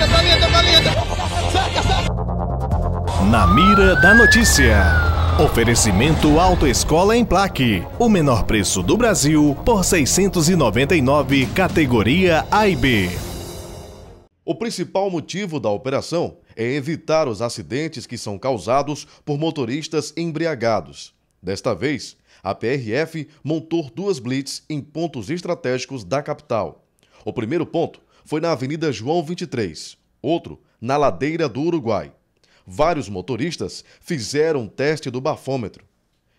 Saca, paleta, paleta! Saca, saca! Na mira da notícia. Oferecimento Autoescola em Plaque. O menor preço do Brasil por 699, categoria A e B. O principal motivo da operação é evitar os acidentes que são causados por motoristas embriagados. Desta vez, a PRF montou duas blitz em pontos estratégicos da capital. O primeiro ponto foi na Avenida João 23, outro na Ladeira do Uruguai. Vários motoristas fizeram teste do bafômetro.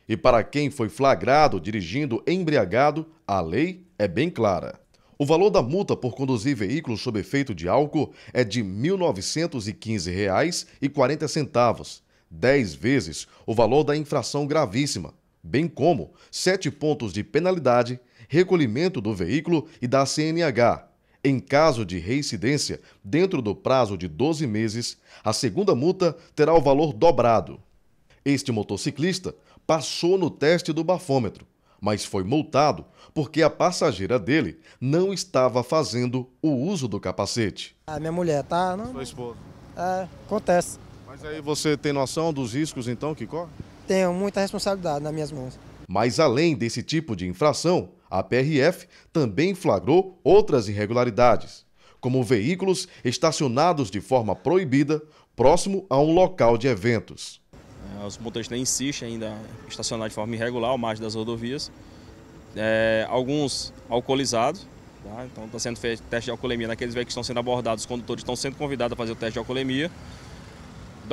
E para quem foi flagrado dirigindo embriagado, a lei é bem clara. O valor da multa por conduzir veículo sob efeito de álcool é de R$ 1.915,40, 10 vezes o valor da infração gravíssima, bem como 7 pontos de penalidade, recolhimento do veículo e da CNH, em caso de reincidência, dentro do prazo de 12 meses, a segunda multa terá o valor dobrado. Este motociclista passou no teste do bafômetro, mas foi multado porque a passageira dele não estava fazendo o uso do capacete. A ah, minha mulher, tá? Não... Sua esposa. É, acontece. Mas aí você tem noção dos riscos então que corre? Tenho muita responsabilidade nas minhas mãos. Mas além desse tipo de infração, a PRF também flagrou outras irregularidades, como veículos estacionados de forma proibida próximo a um local de eventos. É, os motoristas insistem ainda em estacionar de forma irregular ao margem das rodovias. É, alguns alcoolizados, tá? então está sendo feito teste de alcoolemia naqueles veículos que estão sendo abordados, os condutores estão sendo convidados a fazer o teste de alcoolemia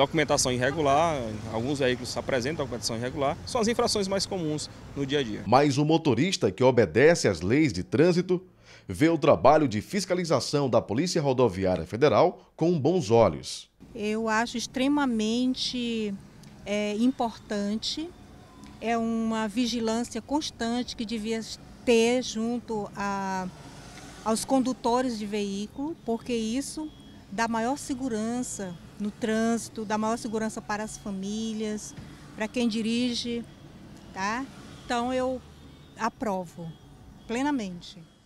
documentação irregular, alguns veículos apresentam documentação irregular, são as infrações mais comuns no dia a dia. Mas o motorista que obedece às leis de trânsito vê o trabalho de fiscalização da Polícia Rodoviária Federal com bons olhos. Eu acho extremamente é, importante, é uma vigilância constante que devia ter junto a, aos condutores de veículo, porque isso dá maior segurança no trânsito, dar maior segurança para as famílias, para quem dirige, tá? Então eu aprovo plenamente.